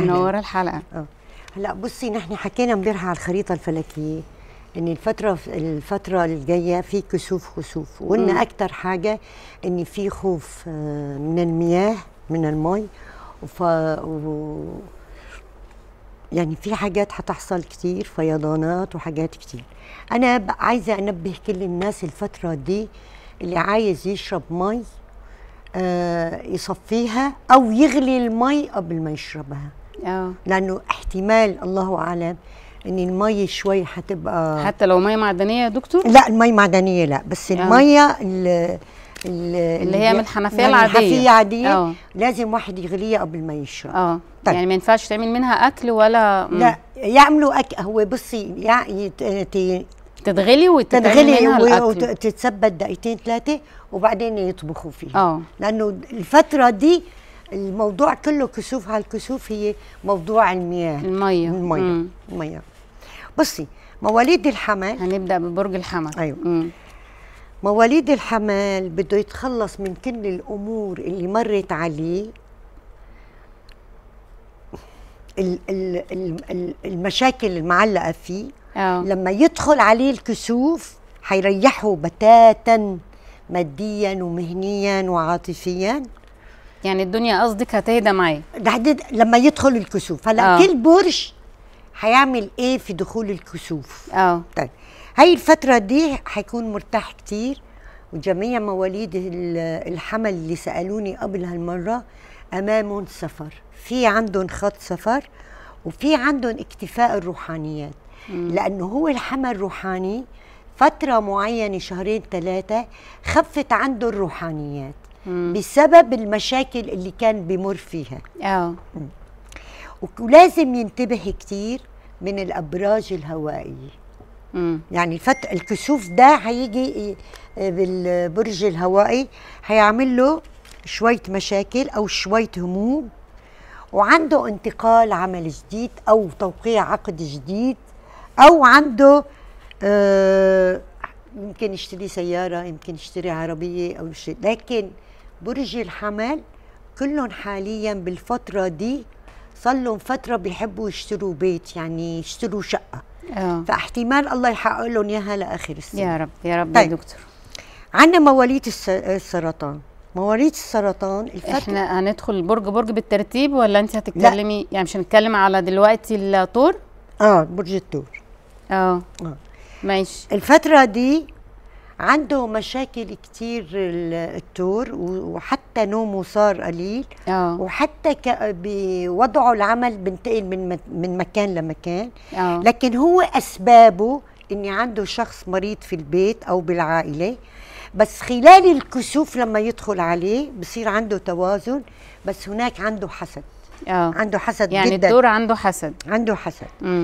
منوره الحلقه اه هلا بصي نحن حكينا امبارح على الخريطه الفلكيه ان الفتره الفتره الجايه في كسوف خسوف وقلنا اكثر حاجه ان في خوف آه، من المياه من المي وف و... يعني في حاجات هتحصل كتير فيضانات وحاجات كتير انا عايزه انبه كل الناس الفتره دي اللي عايز يشرب مي آه يصفيها او يغلي المي قبل ما يشربها اه لانه احتمال الله اعلم ان المي شوي حتبقى حتى لو ميه معدنيه يا دكتور لا المي معدنيه لا بس آه. الميه اللي, اللي هي من الحنفيه العاديه الحنفيه العاديه آه. لازم واحد يغليها قبل ما يشرب اه طيب. يعني ما ينفعش تعمل منها اكل ولا م. لا يعملوا اكل هو بصي يعني تتغلي وتتغلي وتتثبت دقيقتين ثلاثه وبعدين يطبخوا فيها اه لانه الفتره دي الموضوع كله كسوف هالكسوف هي موضوع المياه المية المية مم. المية بصي مواليد الحمل هنبدا ببرج الحمل ايوه مم. مواليد الحمل بده يتخلص من كل الامور اللي مرت عليه المشاكل المعلقه فيه أوه. لما يدخل عليه الكسوف حيريحه بتاتا ماديا ومهنيا وعاطفيا يعني الدنيا قصدك هتهدى معايا ده لما يدخل الكسوف هلا آه. كل برج هيعمل ايه في دخول الكسوف اه طيب هاي الفتره دي هيكون مرتاح كتير وجميع مواليد الحمل اللي سالوني قبل هالمره امامهم سفر في عندهم خط سفر وفي عندهم اكتفاء الروحانيات لانه هو الحمل روحاني فتره معينه شهرين ثلاثه خفت عنده الروحانيات بسبب المشاكل اللي كان بيمر فيها اه ولازم ينتبه كتير من الابراج الهوائيه مم. يعني فت... الكسوف ده هيجي إيه، إيه، بالبرج الهوائي هيعمل له شويه مشاكل او شويه هموم وعنده انتقال عمل جديد او توقيع عقد جديد او عنده آه يمكن يشتري سياره يمكن يشتري عربيه او شيء لكن برج الحمل كلهم حاليا بالفتره دي صار لهم فتره بيحبوا يشتروا بيت يعني يشتروا شقه أوه. فاحتمال الله يحقق لهم اياها لاخر السنه يا رب يا رب طيب. يا دكتور عندنا مواليد السرطان مواليد السرطان الفترة احنا هندخل برج برج بالترتيب ولا انت هتتكلمي لا. يعني مش هنتكلم على دلوقتي الطور اه برج الطور اه اه ماشي الفترة دي عنده مشاكل كتير التور وحتى نومه صار قليل أوه. وحتى بوضعه العمل بنتقل من من مكان لمكان أوه. لكن هو اسبابه اني عنده شخص مريض في البيت او بالعائله بس خلال الكسوف لما يدخل عليه بصير عنده توازن بس هناك عنده حسد أوه. عنده حسد يعني جدا يعني الدور عنده حسد عنده حسد مم.